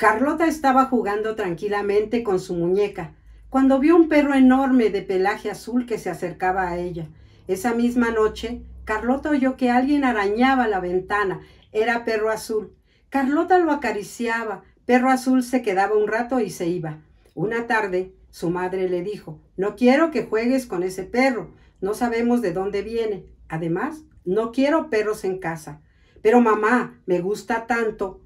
Carlota estaba jugando tranquilamente con su muñeca, cuando vio un perro enorme de pelaje azul que se acercaba a ella. Esa misma noche, Carlota oyó que alguien arañaba la ventana. Era perro azul. Carlota lo acariciaba. Perro azul se quedaba un rato y se iba. Una tarde, su madre le dijo, no quiero que juegues con ese perro. No sabemos de dónde viene. Además, no quiero perros en casa. Pero mamá, me gusta tanto.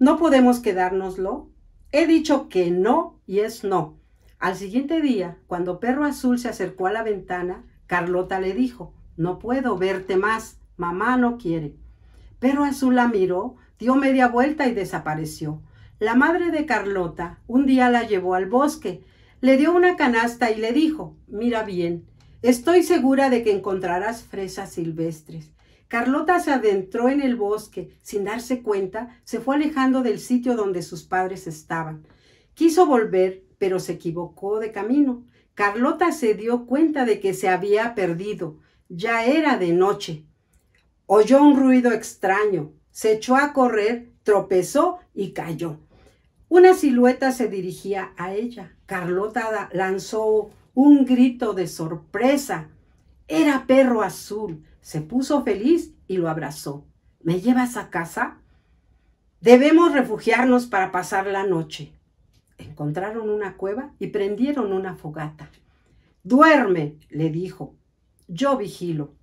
No podemos quedárnoslo. He dicho que no y es no. Al siguiente día, cuando Perro Azul se acercó a la ventana, Carlota le dijo, no puedo verte más, mamá no quiere. Perro Azul la miró, dio media vuelta y desapareció. La madre de Carlota un día la llevó al bosque, le dio una canasta y le dijo, mira bien, estoy segura de que encontrarás fresas silvestres. Carlota se adentró en el bosque, sin darse cuenta, se fue alejando del sitio donde sus padres estaban. Quiso volver, pero se equivocó de camino. Carlota se dio cuenta de que se había perdido. Ya era de noche. Oyó un ruido extraño, se echó a correr, tropezó y cayó. Una silueta se dirigía a ella. Carlota lanzó un grito de sorpresa. Era perro azul se puso feliz y lo abrazó. ¿Me llevas a casa? Debemos refugiarnos para pasar la noche. Encontraron una cueva y prendieron una fogata. Duerme, le dijo. Yo vigilo.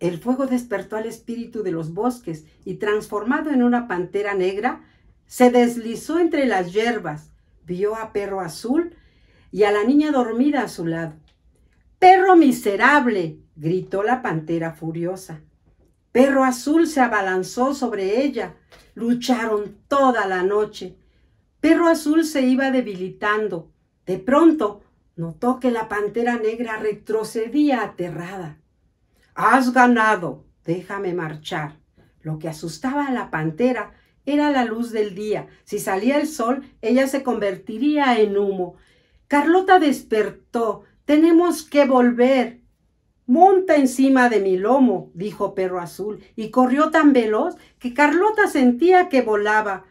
El fuego despertó al espíritu de los bosques y transformado en una pantera negra, se deslizó entre las hierbas, vio a Perro Azul y a la niña dormida a su lado. Perro miserable, gritó la pantera furiosa. Perro Azul se abalanzó sobre ella. Lucharon toda la noche. Perro Azul se iba debilitando. De pronto notó que la pantera negra retrocedía aterrada. Has ganado. Déjame marchar. Lo que asustaba a la pantera era la luz del día. Si salía el sol, ella se convertiría en humo. Carlota despertó. Tenemos que volver. Monta encima de mi lomo, dijo Perro Azul, y corrió tan veloz que Carlota sentía que volaba.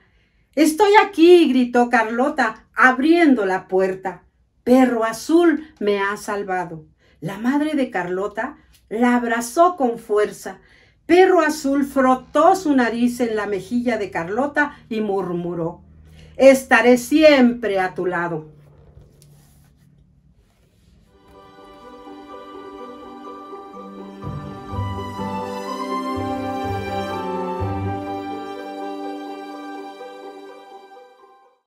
Estoy aquí, gritó Carlota, abriendo la puerta. Perro Azul me ha salvado. La madre de Carlota la abrazó con fuerza. Perro Azul frotó su nariz en la mejilla de Carlota y murmuró, Estaré siempre a tu lado.